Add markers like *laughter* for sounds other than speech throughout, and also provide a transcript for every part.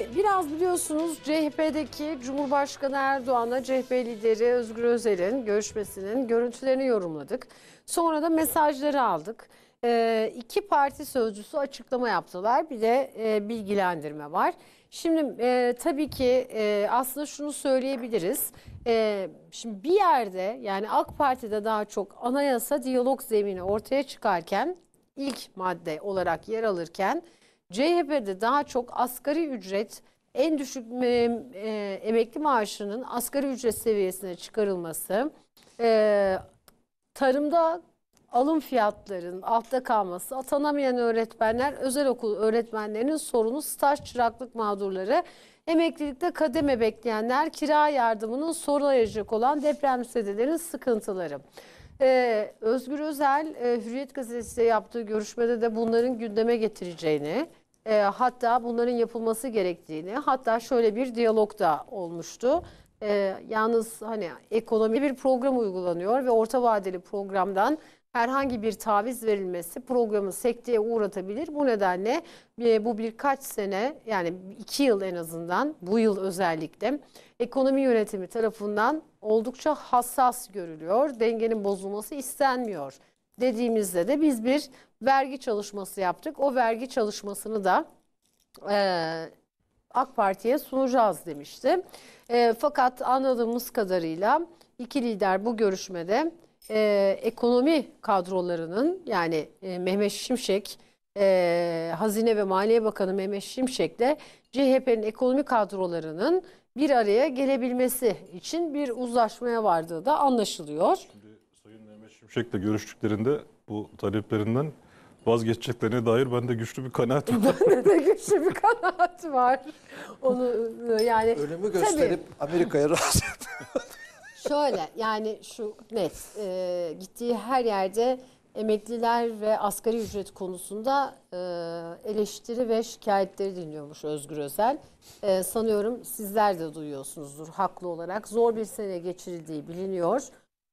E, biraz biliyorsunuz CHP'deki Cumhurbaşkanı Erdoğan'la CHP lideri Özgür Özel'in görüşmesinin görüntülerini yorumladık. Sonra da mesajları aldık. Ee, iki parti sözcüsü açıklama yaptılar. Bir de e, bilgilendirme var. Şimdi e, tabii ki e, aslında şunu söyleyebiliriz. E, şimdi bir yerde yani AK Parti'de daha çok anayasa diyalog zemini ortaya çıkarken ilk madde olarak yer alırken CHP'de daha çok asgari ücret en düşük e, e, emekli maaşının asgari ücret seviyesine çıkarılması, e, tarımda alım fiyatlarının altta kalması, atanamayan öğretmenler, özel okul öğretmenlerinin sorunu, staj çıraklık mağdurları, emeklilikte kademe bekleyenler, kira yardımının sorulayacak olan deprem depremzedelerin sıkıntıları. Ee, Özgür Özel, e, Hürriyet Gazetesi'yle yaptığı görüşmede de bunların gündeme getireceğini, e, hatta bunların yapılması gerektiğini hatta şöyle bir diyalog da olmuştu. E, yalnız hani ekonomi bir program uygulanıyor ve orta vadeli programdan herhangi bir taviz verilmesi programı sekteye uğratabilir. Bu nedenle e, bu birkaç sene yani iki yıl en azından bu yıl özellikle ekonomi yönetimi tarafından oldukça hassas görülüyor. Dengenin bozulması istenmiyor dediğimizde de biz bir vergi çalışması yaptık. O vergi çalışmasını da e, AK Parti'ye sunacağız demişti. E, fakat anladığımız kadarıyla iki lider bu görüşmede e, ekonomi kadrolarının yani e, Mehmet Şimşek, e, Hazine ve Maliye Bakanı Mehmet Şimşek Şimşek'le CHP'nin ekonomi kadrolarının bir araya gelebilmesi için bir uzlaşmaya vardığı da anlaşılıyor. Şimdi Şimşek'le görüştüklerinde bu taleplerinden vazgeçeceklerine dair bende güçlü bir kanaat var. Bende de güçlü bir kanaat var. Onu e, yani ölümü gösterip Amerika'ya rahatsız Şöyle yani şu net e, gittiği her yerde emekliler ve asgari ücret konusunda e, eleştiri ve şikayetleri dinliyormuş Özgür Özel. E, sanıyorum sizler de duyuyorsunuzdur haklı olarak. Zor bir sene geçirildiği biliniyor.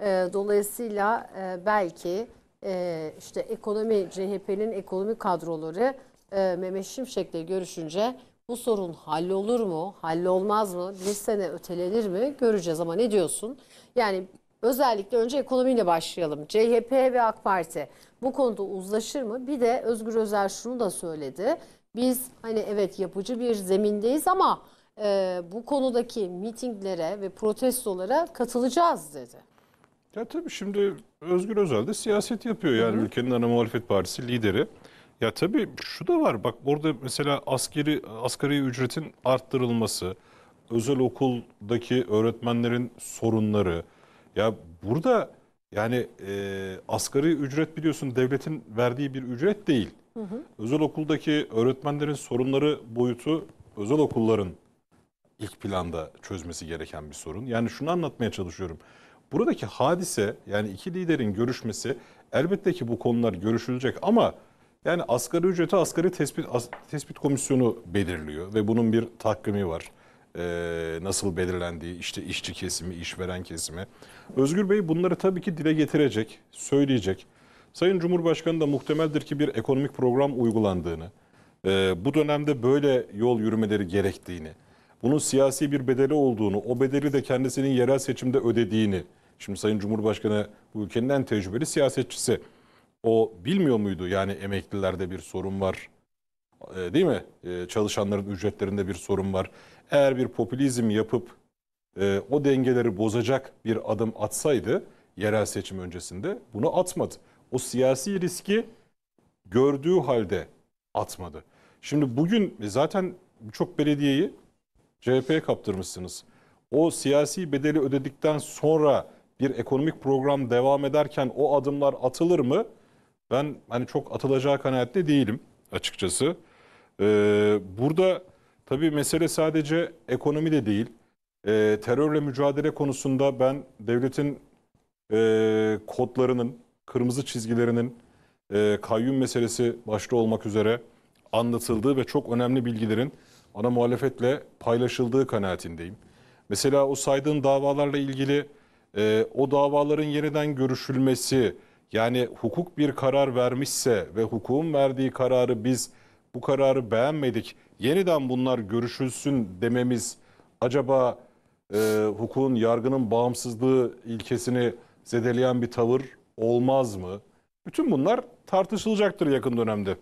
E, dolayısıyla e, belki e, işte ekonomi CHP'nin ekonomi kadroları e, Mehmet Şimşek'le görüşünce bu sorun hallolur mu, hallolmaz mı, bir sene ötelenir mi göreceğiz ama ne diyorsun? Yani özellikle önce ekonomiyle başlayalım. CHP ve AK Parti bu konuda uzlaşır mı? Bir de Özgür Özel şunu da söyledi. Biz hani evet yapıcı bir zemindeyiz ama e, bu konudaki mitinglere ve protestolara katılacağız dedi. Ya tabii şimdi Özgür Özel de siyaset yapıyor yani Hı. ülkenin ana muhalefet partisi lideri. Ya tabii şu da var bak burada mesela askeri asgari ücretin arttırılması, özel okuldaki öğretmenlerin sorunları. Ya burada yani e, asgari ücret biliyorsun devletin verdiği bir ücret değil. Hı hı. Özel okuldaki öğretmenlerin sorunları boyutu özel okulların ilk planda çözmesi gereken bir sorun. Yani şunu anlatmaya çalışıyorum. Buradaki hadise yani iki liderin görüşmesi elbette ki bu konular görüşülecek ama yani asgari ücreti asgari tespit as, tespit komisyonu belirliyor ve bunun bir takvimi var. Ee, nasıl belirlendiği işte işçi kesimi, işveren kesimi. Özgür Bey bunları tabii ki dile getirecek, söyleyecek. Sayın Cumhurbaşkanı da muhtemeldir ki bir ekonomik program uygulandığını, e, bu dönemde böyle yol yürümeleri gerektiğini, bunun siyasi bir bedeli olduğunu, o bedeli de kendisinin yerel seçimde ödediğini, Şimdi Sayın Cumhurbaşkanı bu ülkenin en tecrübeli siyasetçisi. O bilmiyor muydu yani emeklilerde bir sorun var e, değil mi? E, çalışanların ücretlerinde bir sorun var. Eğer bir popülizm yapıp e, o dengeleri bozacak bir adım atsaydı yerel seçim öncesinde bunu atmadı. O siyasi riski gördüğü halde atmadı. Şimdi bugün zaten birçok belediyeyi CHP'ye kaptırmışsınız. O siyasi bedeli ödedikten sonra bir ekonomik program devam ederken o adımlar atılır mı? Ben hani çok atılacağı kanaatte değilim açıkçası. Ee, burada tabii mesele sadece ekonomi de değil. Ee, terörle mücadele konusunda ben devletin e, kodlarının, kırmızı çizgilerinin e, kayyum meselesi başta olmak üzere anlatıldığı ve çok önemli bilgilerin ana muhalefetle paylaşıldığı kanaatindeyim. Mesela o saydığın davalarla ilgili e, o davaların yeniden görüşülmesi yani hukuk bir karar vermişse ve hukukun verdiği kararı biz bu kararı beğenmedik yeniden bunlar görüşülsün dememiz acaba e, hukukun yargının bağımsızlığı ilkesini zedeleyen bir tavır olmaz mı? Bütün bunlar tartışılacaktır yakın dönemde.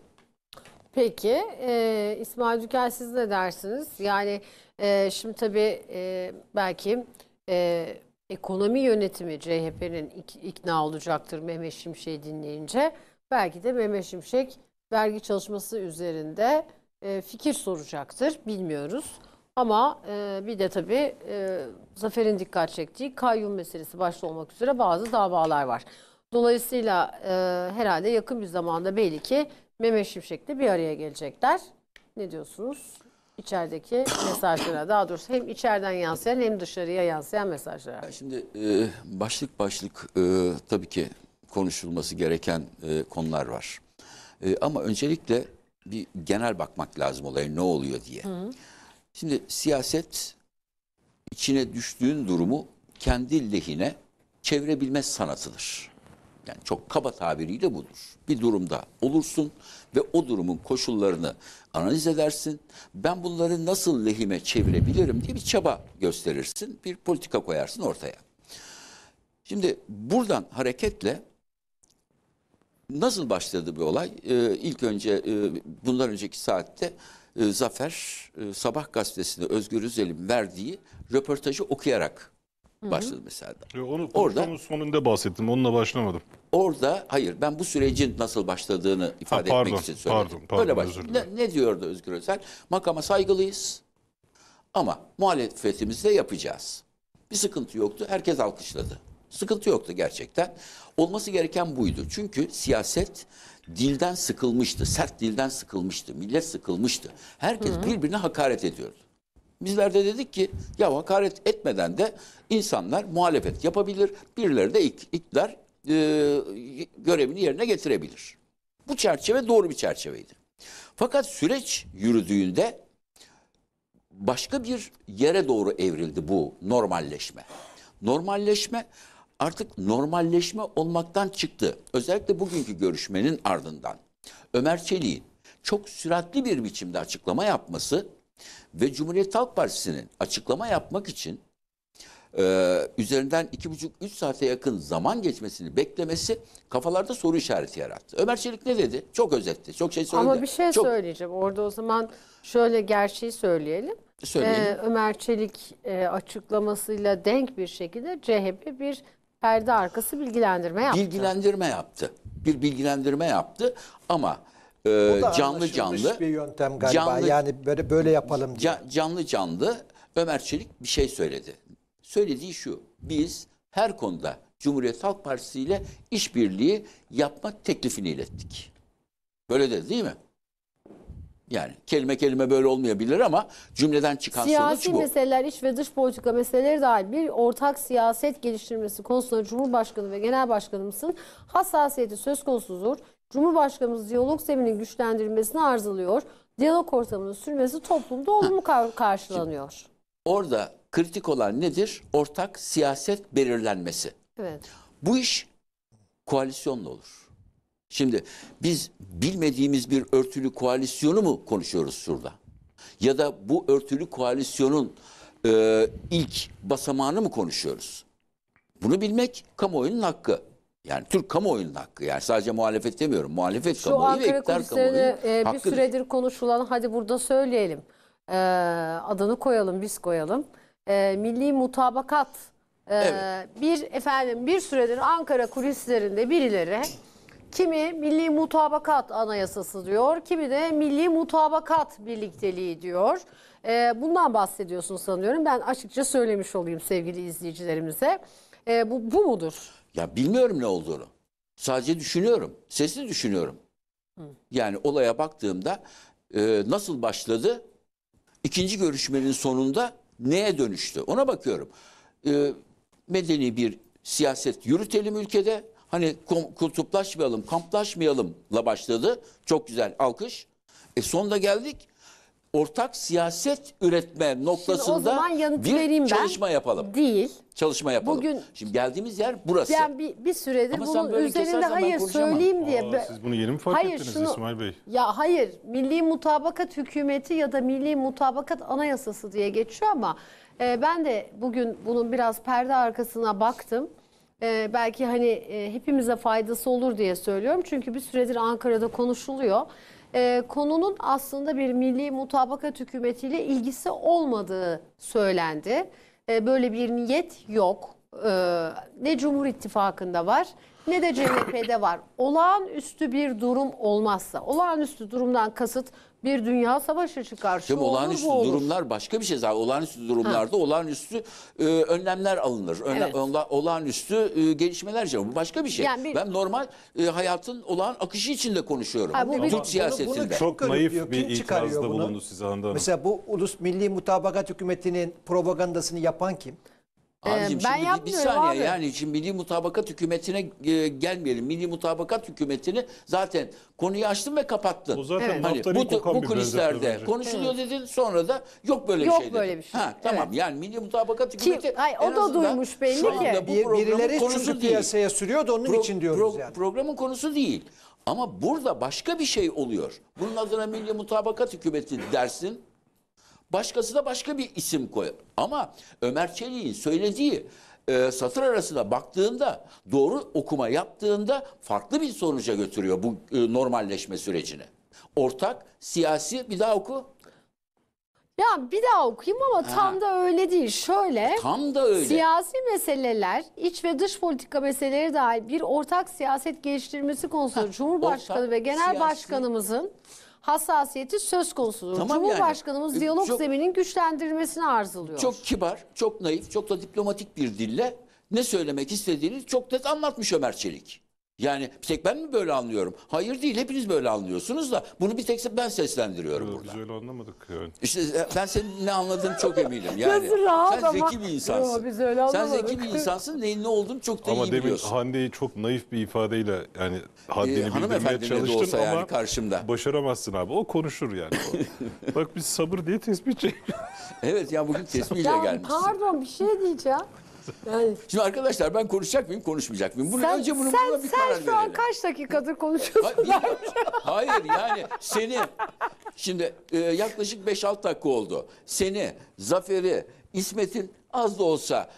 Peki e, İsmail Dükel siz ne dersiniz? Yani e, şimdi tabii e, belki e, ekonomi yönetimi CHP'nin ikna olacaktır Mehmet Şimşek'i dinleyince. Belki de Mehmet Şimşek vergi çalışması üzerinde e, fikir soracaktır. Bilmiyoruz. Ama e, bir de tabii e, Zafer'in dikkat çektiği kayyum meselesi başta olmak üzere bazı davalar var. Dolayısıyla herhalde yakın bir zamanda belli ki Mehmet Şimşek'le bir araya gelecekler. Ne diyorsunuz? içerideki mesajlara daha doğrusu hem içeriden yansıyan hem dışarıya yansıyan mesajlara. Şimdi e, başlık başlık e, tabii ki konuşulması gereken e, konular var. E, ama öncelikle bir genel bakmak lazım olaya ne oluyor diye. Hı. Şimdi siyaset içine düştüğün durumu kendi lehine çevirebilme sanatıdır. Yani çok kaba tabiriyle budur. Bir durumda olursun ve o durumun koşullarını analiz edersin. Ben bunları nasıl lehime çevirebilirim diye bir çaba gösterirsin. Bir politika koyarsın ortaya. Şimdi buradan hareketle nasıl başladı bir olay? Ee, ilk önce e, bundan önceki saatte e, Zafer e, Sabah gazetesinde Özgür Özel'in verdiği röportajı okuyarak başladı mesela. E onu Orada, sonunda bahsettim. Onunla başlamadım. Orada hayır ben bu sürecin nasıl başladığını ifade ha, pardon, etmek için söyledim. Pardon, pardon, Öyle başladı. Ne, ne diyordu Özgür Özel? Makama saygılıyız ama muhalefetimizde yapacağız. Bir sıkıntı yoktu. Herkes alkışladı. Sıkıntı yoktu gerçekten. Olması gereken buydu. Çünkü siyaset dilden sıkılmıştı. Sert dilden sıkılmıştı. Millet sıkılmıştı. Herkes Hı -hı. birbirine hakaret ediyordu. Bizler de dedik ki ya hakaret etmeden de insanlar muhalefet yapabilir. Birileri de ik, iktidar e, görevini yerine getirebilir. Bu çerçeve doğru bir çerçeveydi. Fakat süreç yürüdüğünde başka bir yere doğru evrildi bu normalleşme. Normalleşme artık normalleşme olmaktan çıktı. Özellikle bugünkü görüşmenin ardından Ömer Çelik'in çok süratli bir biçimde açıklama yapması ve Cumhuriyet Halk Partisi'nin açıklama yapmak için e, üzerinden iki buçuk üç saate yakın zaman geçmesini beklemesi kafalarda soru işareti yarattı. Ömer Çelik ne dedi? Çok özetti. Çok şey söyledi. Ama bir şey çok... söyleyeceğim. Orada o zaman şöyle gerçeği söyleyelim. Söyleyelim. Ee, Ömer Çelik e, açıklamasıyla denk bir şekilde CHP bir perde arkası bilgilendirme yaptı. Bilgilendirme yaptı. Bir bilgilendirme yaptı ama e, canlı canlı bir yöntem galiba. Canlı, yani böyle böyle yapalım diye. Canlı canlı Ömer Çelik bir şey söyledi. Söylediği şu. Biz her konuda Cumhuriyet Halk Partisi ile işbirliği yapma teklifini ilettik. Böyle dedi değil mi? Yani kelime kelime böyle olmayabilir ama cümleden çıkan siyasi sonuç bu. Siyasi meseleler, iş ve dış politika meseleleri dahil bir ortak siyaset geliştirmesi konusunda Cumhurbaşkanı ve Genel Başkanımızın hassasiyeti söz konusudur. Cumhurbaşkanımız diyalog zeminin güçlendirilmesini arzuluyor. Diyalog ortamının sürmesi toplumda olumlu kar karşılanıyor. Şimdi orada kritik olan nedir? Ortak siyaset belirlenmesi. Evet. Bu iş koalisyonla olur. Şimdi biz bilmediğimiz bir örtülü koalisyonu mu konuşuyoruz şurada? Ya da bu örtülü koalisyonun e, ilk basamağını mı konuşuyoruz? Bunu bilmek kamuoyunun hakkı. Yani Türk kamuoyunun hakkı yani sadece muhalefet demiyorum. Muhalefet Şu kamuoyu Ankara ve iktidar kamuoyu e, bir süredir konuşulan hadi burada söyleyelim e, adını koyalım biz koyalım. E, milli mutabakat e, evet. bir efendim bir süredir Ankara kulislerinde birileri kimi milli mutabakat anayasası diyor kimi de milli mutabakat birlikteliği diyor. E, bundan bahsediyorsun sanıyorum ben açıkça söylemiş olayım sevgili izleyicilerimize. E, bu, bu mudur? Ya bilmiyorum ne olduğunu. Sadece düşünüyorum. Sesli düşünüyorum. Hı. Yani olaya baktığımda e, nasıl başladı? İkinci görüşmenin sonunda neye dönüştü? Ona bakıyorum. E, medeni bir siyaset yürütelim ülkede. Hani kutuplaşmayalım, kamplaşmayalımla başladı. Çok güzel alkış. E sonda geldik ortak siyaset üretme noktasında Şimdi o zaman bir vereyim ben. çalışma yapalım. Değil. Çalışma yapalım. Bugün Şimdi geldiğimiz yer burası. Yani bir, bir süredir Ama bunun üzerinde hayır konuşamam. söyleyeyim diye. Aa, siz bunu yeni mi fark ettiniz İsmail Bey? Ya hayır, milli mutabakat hükümeti ya da milli mutabakat anayasası diye geçiyor ama e, ben de bugün bunun biraz perde arkasına baktım. E, belki hani e, hepimize faydası olur diye söylüyorum. Çünkü bir süredir Ankara'da konuşuluyor e, konunun aslında bir milli mutabakat hükümetiyle ilgisi olmadığı söylendi. E, böyle bir niyet yok. E, ne Cumhur İttifakı'nda var ne de CHP'de var. Olağanüstü bir durum olmazsa, olağanüstü durumdan kasıt bir dünya savaşı çıkar. Şimdi Şu olağanüstü olur, durumlar olur. başka bir şey zaten. Olağanüstü durumlarda ha. olağanüstü e, önlemler alınır. Önle, evet. Onla, olağanüstü e, gelişmeler canım. Şey. Bu başka bir şey. Yani bir, ben normal e, hayatın olağan akışı içinde konuşuyorum. Ha, bu Türk siyasetinde. Bunu çok naif bir itirazda bulundu size Handan Mesela bu ulus milli mutabakat hükümetinin propagandasını yapan kim? Abicim, ee, ben şimdi yapmıyorum bir saniye abi. yani şimdi milli mutabakat hükümetine e, gelmeyelim. Milli mutabakat hükümetini zaten konuyu açtın ve kapattın. O zaten evet. hani, bu, bu kulislerde konuşuluyor evet. dedin sonra da yok böyle yok şey Yok böyle bir şey. Ha, tamam evet. yani milli mutabakat hükümeti Kim, hayır, o da duymuş belli ki. Bir, birileri konusu çünkü değil. piyasaya sürüyor onun pro, için diyoruz pro, yani. Programın konusu değil. Ama burada başka bir şey oluyor. Bunun adına milli mutabakat hükümeti dersin. Başkası da başka bir isim koyar. Ama Ömer Çelik'in söylediği e, satır arasına baktığında doğru okuma yaptığında farklı bir sonuca götürüyor bu e, normalleşme sürecini. Ortak, siyasi bir daha oku. Ya bir daha okuyayım ama ha. tam da öyle değil. Şöyle. E, tam da öyle. Siyasi meseleler, iç ve dış politika meseleleri dahil bir ortak siyaset geliştirmesi konusunda Cumhurbaşkanı ortak, ve Genel siyasi... Başkanımızın hassasiyeti söz konusu. Tamam Cumhurbaşkanımız yani. Ee, diyalog çok, zeminin güçlendirilmesini arzuluyor. Çok kibar, çok naif, çok da diplomatik bir dille ne söylemek istediğini çok net anlatmış Ömer Çelik. Yani bir tek ben mi böyle anlıyorum? Hayır değil hepiniz böyle anlıyorsunuz da bunu bir tek ben seslendiriyorum Yok, burada. Biz öyle anlamadık yani. İşte e, ben senin ne anladığını çok eminim. Yani Nasıl rahat sen ama. zeki bir insansın. Yo, biz öyle sen zeki bir insansın neyin ne olduğunu çok da Ama iyi demin biliyorsun. Hande'yi çok naif bir ifadeyle yani haddini Ee, bildirmeye çalıştın olsa ama yani karşımda. başaramazsın abi. O konuşur yani. *laughs* Bak biz sabır diye tespit çekiyoruz. Evet ya bugün *laughs* tesbihle Ya gelmişsin. pardon bir şey diyeceğim. Yani. Şimdi arkadaşlar ben konuşacak mıyım, konuşmayacak mıyım? Bunu sen, önce bunu sen, bir sen karar verelim. Sen şu an kaç dakikadır konuşuyorsun? Hayır, yani seni şimdi e, yaklaşık 5-6 dakika oldu. Seni, Zafer'i, İsmet'in az da olsa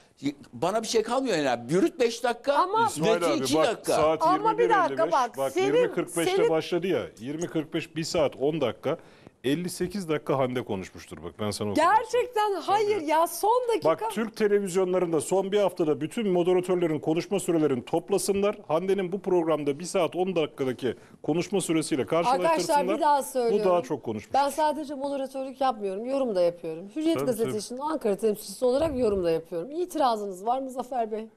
bana bir şey kalmıyor yani. Bürüt 5 dakika, ama, İsmail abi, iki bak, dakika. Saat Ama bir dakika 55. bak. bak 20.45'te senin... başladı ya. 20.45 1 saat 10 dakika. 58 dakika Hande konuşmuştur bak ben sana okudum. Gerçekten hayır ya son dakika. Bak Türk televizyonlarında son bir haftada bütün moderatörlerin konuşma sürelerini toplasınlar. Hande'nin bu programda 1 saat 10 dakikadaki konuşma süresiyle karşılaştırsınlar. Arkadaşlar bir daha söylüyorum. Bu daha çok konuşmuş. Ben sadece moderatörlük yapmıyorum. Yorum da yapıyorum. Hürriyet Gazetesi'nin Ankara temsilcisi olarak yorum da yapıyorum. İtirazınız var mı Zafer Bey?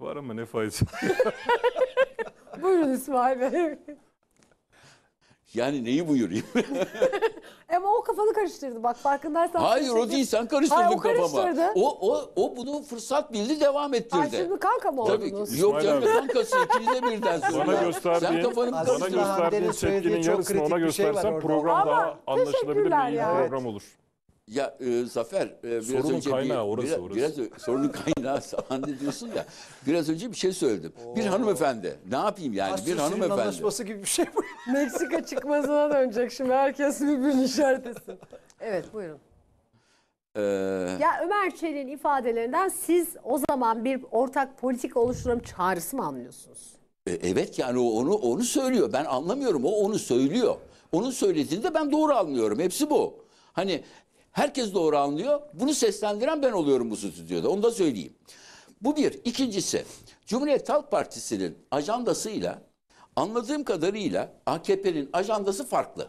Var ama ne faydası. *laughs* Buyurun İsmail Bey. Yani neyi buyurayım? *laughs* Ama o kafanı karıştırdı bak farkındaysan. Hayır o değil sen karıştırdın Hayır, o kafama. karıştırdı. O, o, o bunu fırsat bildi devam ettirdi. Ay şimdi kanka mı Tabii oldunuz? Yok İsmail canım abi. kankası ikinize birden sonra. Bana Sen gösterdiğin, kafanı bana gösterdiğin tepkinin çok yarısını kritik ona bir şey var program Ama daha anlaşılabilir bir teşekkürler iyi program olur. Ya e, Zafer e, biraz sorunun önce kaynağı bir, orası orası. Biraz, sorunun kaynağı *laughs* falan diyorsun ya. Biraz önce bir şey söyledim. Oo. Bir hanımefendi. Ne yapayım yani? Aslında bir hanımefendi. anlaşması gibi bir şey bu. *laughs* Meksika çıkmasına dönecek şimdi. Herkes birbirini işaret etsin. Evet buyurun. Ee, ya Ömer Çelik'in ifadelerinden siz o zaman bir ortak politik oluşturum çağrısı mı anlıyorsunuz? E, evet yani o onu onu söylüyor. Ben anlamıyorum. O onu söylüyor. Onun söylediğini de ben doğru anlıyorum. Hepsi bu. Hani Herkes doğru anlıyor. Bunu seslendiren ben oluyorum bu stüdyoda. Onu da söyleyeyim. Bu bir. İkincisi Cumhuriyet Halk Partisi'nin ajandasıyla anladığım kadarıyla AKP'nin ajandası farklı.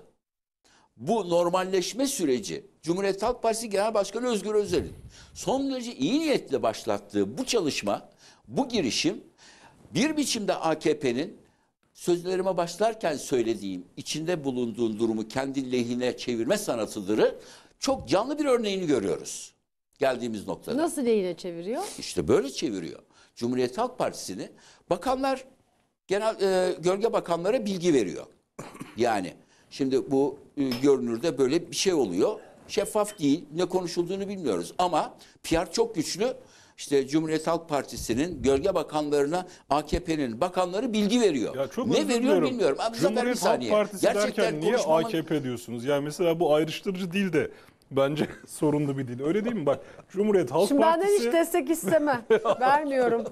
Bu normalleşme süreci Cumhuriyet Halk Partisi Genel Başkanı Özgür Özel'in son derece iyi niyetle başlattığı bu çalışma, bu girişim bir biçimde AKP'nin sözlerime başlarken söylediğim içinde bulunduğun durumu kendi lehine çevirme sanatıdırı çok canlı bir örneğini görüyoruz geldiğimiz noktada. Nasıl lehine çeviriyor? İşte böyle çeviriyor. Cumhuriyet Halk Partisi'ni bakanlar genel e, gölge bakanlara bilgi veriyor. yani şimdi bu e, görünürde böyle bir şey oluyor. Şeffaf değil, ne konuşulduğunu bilmiyoruz ama PR çok güçlü. İşte Cumhuriyet Halk Partisi'nin gölge bakanlarına AKP'nin bakanları bilgi veriyor. Ya çok ne veriyor bilmiyorum. Abi Cumhuriyet Halk Partisi Gerçekten derken niye konuşmamın... AKP diyorsunuz? Yani mesela bu ayrıştırıcı değil de bence *laughs* sorunlu bir dil. Öyle değil mi? Bak Cumhuriyet Halk Şimdi Partisi... Şimdi benden hiç destek isteme, *laughs* Vermiyorum.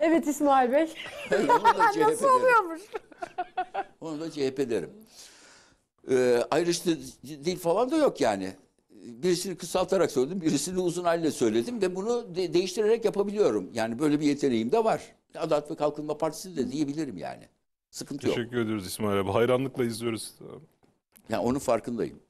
Evet İsmail Bey. *laughs* Nasıl oluyormuş? Onu da CHP derim. Ee, ayrıştı dil falan da yok yani. Birisini kısaltarak söyledim, birisini uzun haliyle söyledim ve bunu de değiştirerek yapabiliyorum. Yani böyle bir yeteneğim de var. Adalet ve Kalkınma Partisi de diyebilirim yani. Sıkıntı Teşekkür yok. Teşekkür ediyoruz İsmail abi. Hayranlıkla izliyoruz. Ya yani onun farkındayım.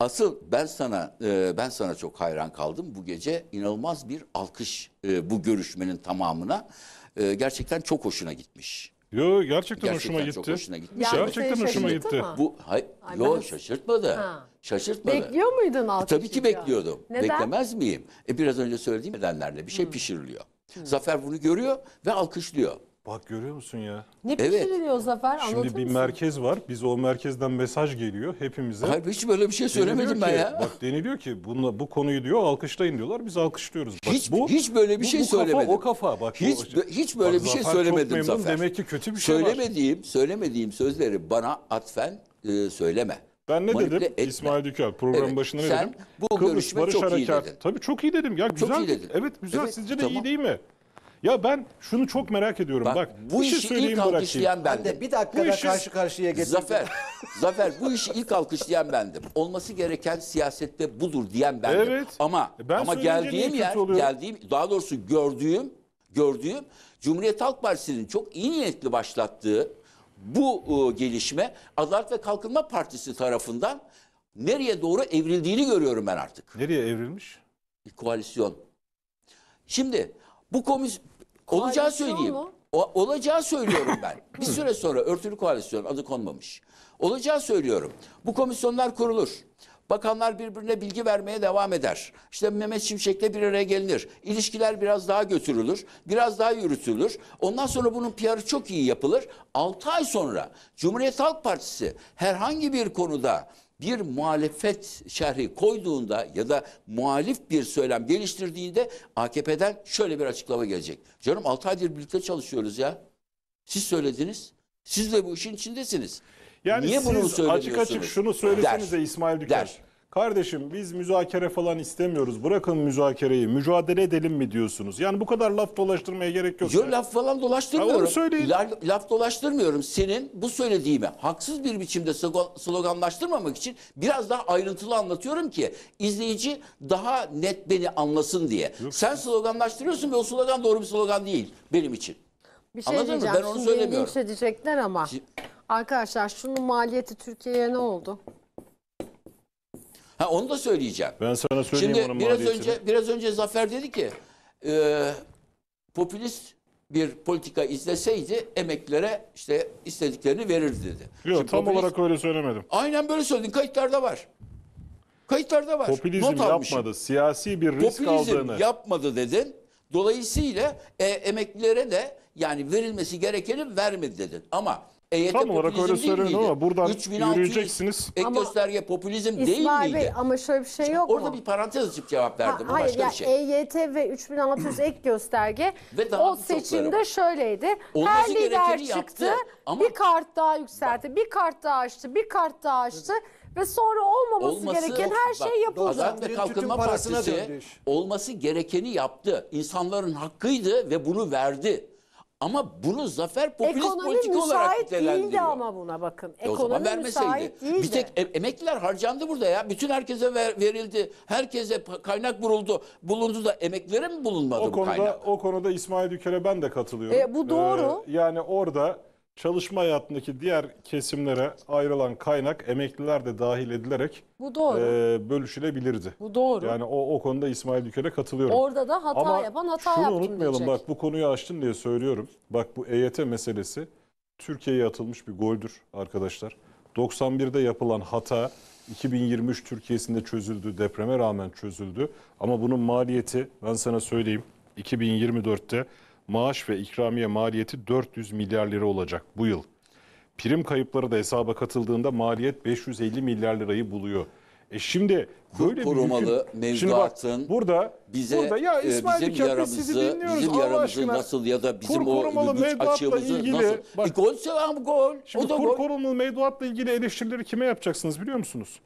Asıl ben sana e, ben sana çok hayran kaldım. Bu gece inanılmaz bir alkış e, bu görüşmenin tamamına. E, gerçekten çok hoşuna gitmiş. Yo gerçekten, gerçekten hoşuma gitti. Çok hoşuna gitmiş. Yani gerçekten hoşuma gitti. Mı? Bu hay, Ay, yo ben... şaşırtmadı. Ha. Şaşırtmadı. Bekliyor muydun alkışı? Tabii ki bekliyordum. Neden? Beklemez miyim? E biraz önce söylediğim nedenlerle bir şey hmm. pişiriliyor. Hmm. Zafer bunu görüyor ve alkışlıyor. Bak görüyor musun ya? Ne pişiriliyor Zafer? Anlatır Şimdi bir mısın? merkez var. Biz o merkezden mesaj geliyor hepimize. Hayır hiç böyle bir şey söylemedim ben ki- ya. Bak deniliyor ki bununla, bu konuyu diyor alkışlayın diyorlar. Biz alkışlıyoruz. Bak, Hiç- bu, hiç böyle bir bu- şey bu kafa, o kafa bak. Hiç- o- hiç böyle bir şey Zafer söylemedim çok Zafer. Demek ki kötü bir şey var. söylemediğim, söylemediğim sözleri bana atfen e, söyleme. Ben ne Manipüle dedim? etme. İsmail Dükkan program Evet, başında ne sen dedim? bu görüşme çok iyi dedin. Tabii çok iyi dedim ya güzel. iyi dedin. Evet güzel Evet, sizce de iyi değil mi? Ya ben şunu çok merak ediyorum. Bak, Bak bu şey işi, söyleyeyim ilk alkışlayan bendim. Ben de bir dakikada işi... karşı karşıya getirdim. Zafer, Zafer bu işi ilk alkışlayan bendim. Olması gereken siyasette budur diyen bendim. Evet. Ama e, ben ama geldiğim yer, geldiğim daha doğrusu gördüğüm gördüğüm Cumhuriyet Halk Partisi'nin çok iyi niyetli başlattığı bu e, gelişme Adalet ve Kalkınma Partisi tarafından nereye doğru evrildiğini görüyorum ben artık. Nereye evrilmiş? Bir koalisyon. Şimdi bu komis olacağı söyleyeyim. Mu? O, olacağı söylüyorum ben. Bir süre sonra örtülü koalisyon adı konmamış. Olacağı söylüyorum. Bu komisyonlar kurulur. Bakanlar birbirine bilgi vermeye devam eder. İşte Mehmet Şimşek'le bir araya gelinir. İlişkiler biraz daha götürülür, biraz daha yürütülür. Ondan sonra bunun PR'ı çok iyi yapılır. 6 ay sonra Cumhuriyet Halk Partisi herhangi bir konuda bir muhalefet şerhi koyduğunda ya da muhalif bir söylem geliştirdiğinde AKP'den şöyle bir açıklama gelecek. Canım 6 aydır birlikte çalışıyoruz ya. Siz söylediniz. Siz de bu işin içindesiniz. Yani Niye bunu siz açık açık şunu söylesenize der, İsmail Düker. Der. Kardeşim biz müzakere falan istemiyoruz. Bırakın müzakereyi. Mücadele edelim mi diyorsunuz? Yani bu kadar laf dolaştırmaya gerek yok. Yok laf falan Ha, dolaştırmıyorum. La- laf dolaştırmıyorum. Senin bu söylediğime haksız bir biçimde sloganlaştırmamak için biraz daha ayrıntılı anlatıyorum ki izleyici daha net beni anlasın diye. Sen sloganlaştırıyorsun ve o slogan doğru bir slogan değil benim için. Bir şey Anladın mı? Ben onu Şimdi beni söylemiyorum. linç diyecekler ama. Ki- Arkadaşlar şunun maliyeti Türkiye'ye ne oldu? Ha onu da söyleyeceğim. Ben sana söyleyeyim Şimdi onun biraz maliyetini. önce biraz önce Zafer dedi ki e, popülist bir politika izleseydi emeklilere işte istediklerini verirdi dedi. Yok Şimdi tam popülist, olarak öyle söylemedim. Aynen böyle söyledin kayıtlarda var. Kayıtlarda var. Popülizm Not almışım. yapmadı. Siyasi bir risk Popülizm aldığını. yapmadı dedin. Dolayısıyla e, emeklilere de yani verilmesi gerekeni vermedi dedin. Ama EYT Tam olarak öyle söyleniyor ama buradan yürüyeceksiniz. Ek gösterge popülizm İsmail değil miydi? Bey ama şöyle bir şey yok Orada mu? bir parantez açıp cevap verdim. Ha, hayır, başka yani bir şey. EYT ve 3600 ek gösterge ve daha o seçimde şöyleydi. Olması Her lider çıktı. Yaptı, ama... Bir kart daha yükseltti. Bir kart daha açtı. Bir kart daha açtı. Ve sonra olmaması olması, gereken her bak, şey yapıldı. Adalet ve Kalkınma Partisi olması gerekeni yaptı. İnsanların hakkıydı ve bunu verdi. Ama bunu zafer popülist Ekonomi politika olarak müsait değildi ama buna bakın. E o zaman vermeseydi. müsait değildi. Bir tek em- emekliler harcandı burada ya. Bütün herkese ver- verildi. Herkese kaynak vuruldu. Bulundu da emeklilere mi bulunmadı o bu konuda kaynak? o konuda İsmail Dükel'e ben de katılıyorum. E, bu ee, doğru. yani orada çalışma hayatındaki diğer kesimlere ayrılan kaynak emekliler de dahil edilerek Bu doğru. e, bölüşülebilirdi. Bu doğru. Yani o, o konuda İsmail Dükel'e katılıyorum. Orada da hata Ama yapan hata şunu yaptım unutmayalım diyecek. bak bu konuyu açtın diye söylüyorum. Bak bu EYT meselesi Türkiye'ye atılmış bir goldür arkadaşlar. 91'de yapılan hata 2023 Türkiye'sinde çözüldü. Depreme rağmen çözüldü. Ama bunun maliyeti ben sana söyleyeyim 2024'te maaş ve ikramiye maliyeti 400 milyar lira olacak bu yıl. Prim kayıpları da hesaba katıldığında maliyet 550 milyar lirayı buluyor. E şimdi böyle korumalı bir mevzuatın şimdi bak, burada bize burada ya e, İsmail e, bizim yaramızı sizi dinliyoruz bizim Allah yaramızı aşkına. nasıl ya da bizim kur korumalı o güç açığımızı ilgili, nasıl? Bak, e, gol selam gol. Şimdi o da kur gol. korumalı mevduatla ilgili eleştirileri kime yapacaksınız biliyor musunuz?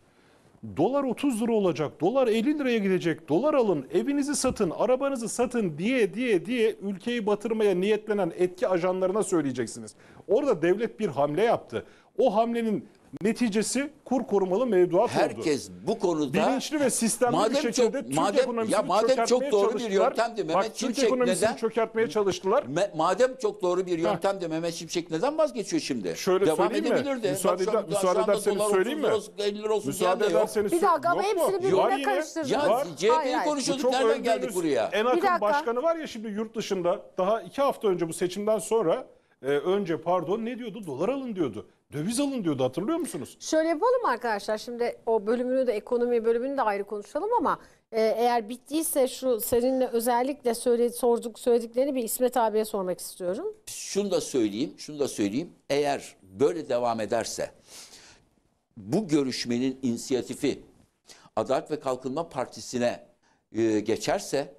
dolar 30 lira olacak, dolar 50 liraya gidecek, dolar alın, evinizi satın, arabanızı satın diye diye diye ülkeyi batırmaya niyetlenen etki ajanlarına söyleyeceksiniz. Orada devlet bir hamle yaptı. O hamlenin Neticesi kur korumalı mevduat Herkes oldu. Herkes bu konuda bilinçli ve sistemli madem bir şekilde çok, Türk madem, ekonomisini ya madem çok doğru bir yöntem de Mehmet Şimşek Türk ekonomisini neden, çökertmeye çalıştılar. Me, madem çok doğru bir yöntem de Mehmet Şimşek neden vazgeçiyor şimdi? Şöyle Devam edebilirdi. mi? Müsaade, Bak, müsaade ederseniz söyleyeyim mi? 50 olsun müsaade ederseniz bir dakika ama hepsini birbirine karıştırdım. Ya CHP'yi konuşuyorduk nereden geldik buraya? En akım başkanı var ya şimdi yurt dışında daha iki hafta önce bu seçimden sonra e, önce pardon ne diyordu? Dolar alın diyordu. Döviz alın diyordu hatırlıyor musunuz? Şöyle yapalım arkadaşlar şimdi o bölümünü de ekonomi bölümünü de ayrı konuşalım ama e, eğer bittiyse şu seninle özellikle söyle, sorduk söylediklerini bir İsmet abiye sormak istiyorum. Şunu da söyleyeyim, şunu da söyleyeyim. Eğer böyle devam ederse bu görüşmenin inisiyatifi Adalet ve Kalkınma Partisi'ne e, geçerse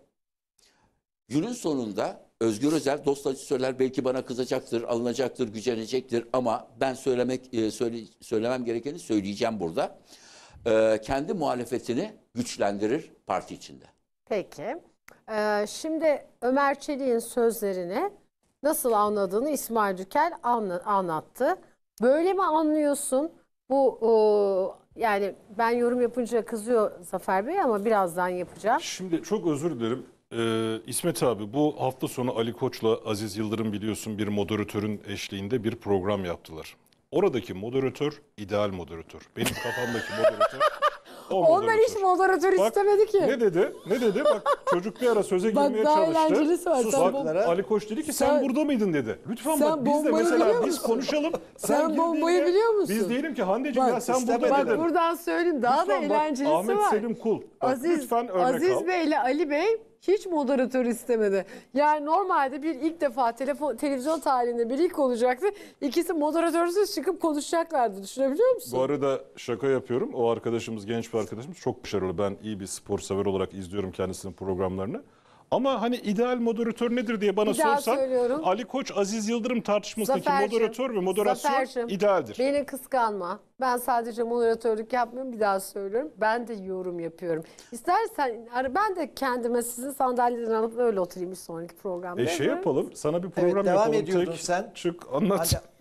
günün sonunda Özgür Özel Dostoyevski söyler belki bana kızacaktır, alınacaktır, gücenecektir ama ben söylemek e, söyle, söylemem gerekeni söyleyeceğim burada. E, kendi muhalefetini güçlendirir parti içinde. Peki. E, şimdi Ömer Çelik'in sözlerini nasıl anladığını İsmail Dükel anla, anlattı. Böyle mi anlıyorsun? Bu e, yani ben yorum yapınca kızıyor Zafer Bey ama birazdan yapacağım. Şimdi çok özür dilerim. Ee, İsmet abi bu hafta sonu Ali Koç'la Aziz Yıldırım biliyorsun bir moderatörün eşliğinde bir program yaptılar. Oradaki moderatör ideal moderatör. Benim kafamdaki moderatör o *laughs* Onlar moderatör. hiç moderatör istemedi ki. Ne dedi? Ne dedi? Bak çocuk bir ara söze girmeye çalıştı. eğlencelisi var. Sus. Sen bom- Ali Koç dedi ki sen, Sen- burada mıydın dedi. Lütfen Sen bak biz de mesela biz konuşalım. Sen bombayı biliyor musun? Biz diyelim ki Hande'cim ya sen burada burada bak, buradan söyleyeyim daha Lütfen da bak, eğlencelisi Ahmet var. Selim Kul. Bak, Aziz, lütfen örnek Aziz al. Bey ile Ali Bey hiç moderatör istemedi. Yani normalde bir ilk defa telefon, televizyon tarihinde bir ilk olacaktı. İkisi moderatörsüz çıkıp konuşacaklardı. Düşünebiliyor musun? Bu arada şaka yapıyorum. O arkadaşımız, genç bir arkadaşımız çok başarılı. Ben iyi bir spor sever olarak izliyorum kendisinin programlarını. Ama hani ideal moderatör nedir diye bana İdeal sorsan söylüyorum. Ali Koç Aziz Yıldırım tartışmasındaki Zafer'cim, moderatör ve moderasyon Zafer'cim, idealdir. Beni kıskanma. Ben sadece moderatörlük yapmıyorum bir daha söylüyorum. Ben de yorum yapıyorum. İstersen hani ben de kendime sizin sandalyeden alıp öyle oturayım bir sonraki programda. E şey yapalım sana bir program devam yapalım. ediyordun Tek sen. Çık anlat. Hadi